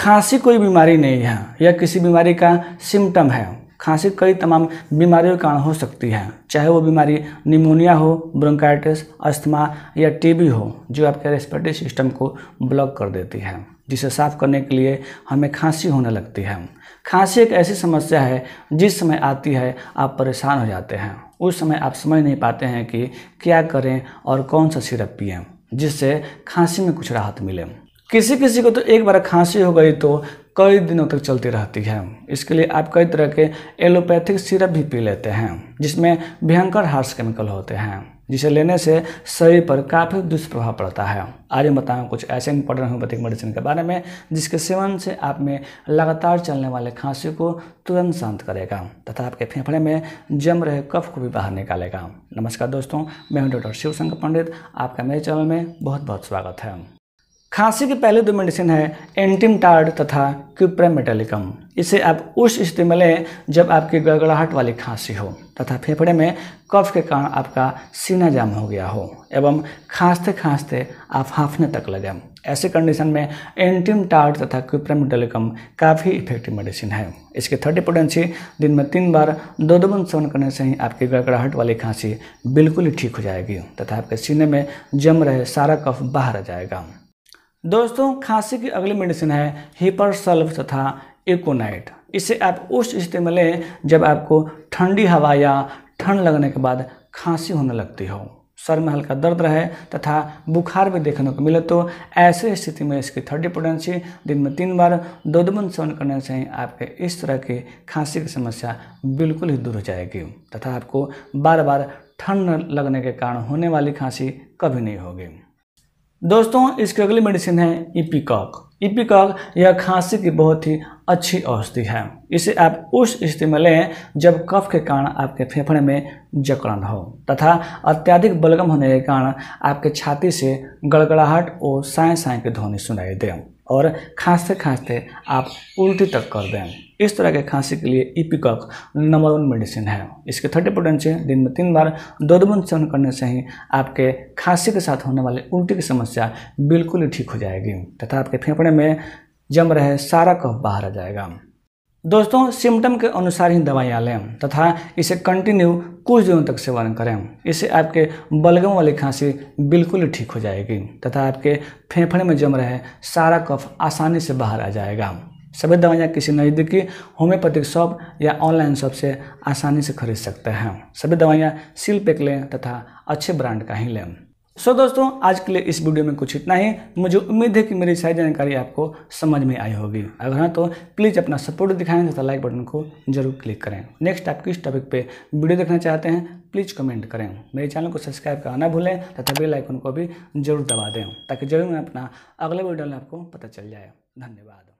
खांसी कोई बीमारी नहीं है या किसी बीमारी का सिम्टम है खांसी कई तमाम बीमारियों के कारण हो सकती है चाहे वो बीमारी निमोनिया हो ब्रोंकाइटिस अस्थमा या टीबी हो जो आपके रेस्पिरेटरी सिस्टम को ब्लॉक कर देती है जिसे साफ करने के लिए हमें खांसी होने लगती है खांसी एक ऐसी समस्या है जिस समय आती है आप परेशान हो जाते हैं उस समय आप समझ नहीं पाते हैं कि क्या करें और कौन सा सिरप पिए जिससे खांसी में कुछ राहत मिले किसी किसी को तो एक बार खांसी हो गई तो कई दिनों तक चलती रहती है इसके लिए आप कई तरह के एलोपैथिक सिरप भी पी लेते हैं जिसमें भयंकर हार्श केमिकल होते हैं जिसे लेने से शरीर पर काफ़ी दुष्प्रभाव पड़ता है आज मैं बताऊँ कुछ ऐसे इंपॉर्टेंट होम्योपैथिक मेडिसिन के बारे में जिसके सेवन से आप में लगातार चलने वाले खांसी को तुरंत शांत करेगा तथा आपके फेफड़े में जम रहे कफ को भी बाहर निकालेगा नमस्कार दोस्तों मैं हूं डॉक्टर शिवशंकर पंडित आपका मेरे चैनल में बहुत बहुत स्वागत है खांसी के पहले दो मेडिसिन है एंटीमटार्ड तथा क्यूप्रेमेटेलिकम इसे आप उस स्थिति में लें जब आपकी गड़गड़ाहट वाली खांसी हो तथा फेफड़े में कफ के कारण आपका सीना जाम हो गया हो एवं खांसते खांसते आप हाफने तक लगे ऐसे कंडीशन में एंटीमटार्ड तथा क्यूप्रेमेटेलिकम काफ़ी इफेक्टिव मेडिसिन है इसके थर्टी पोटेंसी दिन में तीन बार दो दो बंद सेवन करने से ही आपकी गड़गड़ाहट वाली खांसी बिल्कुल ही ठीक हो जाएगी तथा आपके सीने में जम रहे सारा कफ बाहर आ जाएगा दोस्तों खांसी की अगली मेडिसिन है हिपरसल्व तथा एकोनाइट इसे आप उस स्थिति में लें जब आपको ठंडी हवा या ठंड लगने के बाद खांसी होने लगती हो सर में हल्का दर्द रहे तथा बुखार भी देखने को मिले तो ऐसे स्थिति में इसकी थर्टी पोटेंसी दिन में तीन बार दो दुबन सेवन करने से ही आपके इस तरह की खांसी की समस्या बिल्कुल ही दूर हो जाएगी तथा आपको बार बार ठंड लगने के कारण होने वाली खांसी कभी नहीं होगी दोस्तों इसकी अगली मेडिसिन है इपिकॉक इपिकॉक यह खांसी की बहुत ही अच्छी औषधि है इसे आप उस स्थिति में लें जब कफ के कारण आपके फेफड़े में जकड़न हो तथा अत्यधिक बलगम होने के कारण आपके छाती से गड़गड़ाहट और साय साय की ध्वनि सुनाई दे और खांसते खांसते आप उल्टी तक कर दें इस तरह के खांसी के लिए इपिकॉक नंबर वन मेडिसिन है इसके थर्टी से दिन में तीन बार दो दो सेवन करने से ही आपके खांसी के साथ होने वाली उल्टी की समस्या बिल्कुल ही ठीक हो जाएगी तथा आपके फेफड़े में जम रहे सारा कफ बाहर आ जाएगा दोस्तों सिम्टम के अनुसार ही दवाइयाँ लें तथा इसे कंटिन्यू कुछ दिनों तक सेवन करें इससे आपके बलगम वाली खांसी बिल्कुल ही ठीक हो जाएगी तथा आपके फेफड़े में जम रहे सारा कफ आसानी से बाहर आ जाएगा सभी दवाइयाँ किसी नज़दीकी होम्योपैथिक शॉप या ऑनलाइन शॉप से आसानी से खरीद सकते हैं सभी दवाइयाँ सील पैक लें तथा अच्छे ब्रांड का ही लें सो दोस्तों आज के लिए इस वीडियो में कुछ इतना ही मुझे उम्मीद है कि मेरी सारी जानकारी आपको समझ में आई होगी अगर हाँ तो प्लीज़ अपना सपोर्ट दिखाएं तथा लाइक बटन को जरूर क्लिक करें नेक्स्ट आप किस टॉपिक पे वीडियो देखना चाहते हैं प्लीज़ कमेंट करें मेरे चैनल को सब्सक्राइब करना ना भूलें तथा बेल आइकन को भी जरूर दबा दें ताकि जरूर मैं अपना अगला वीडियो आपको पता चल जाए धन्यवाद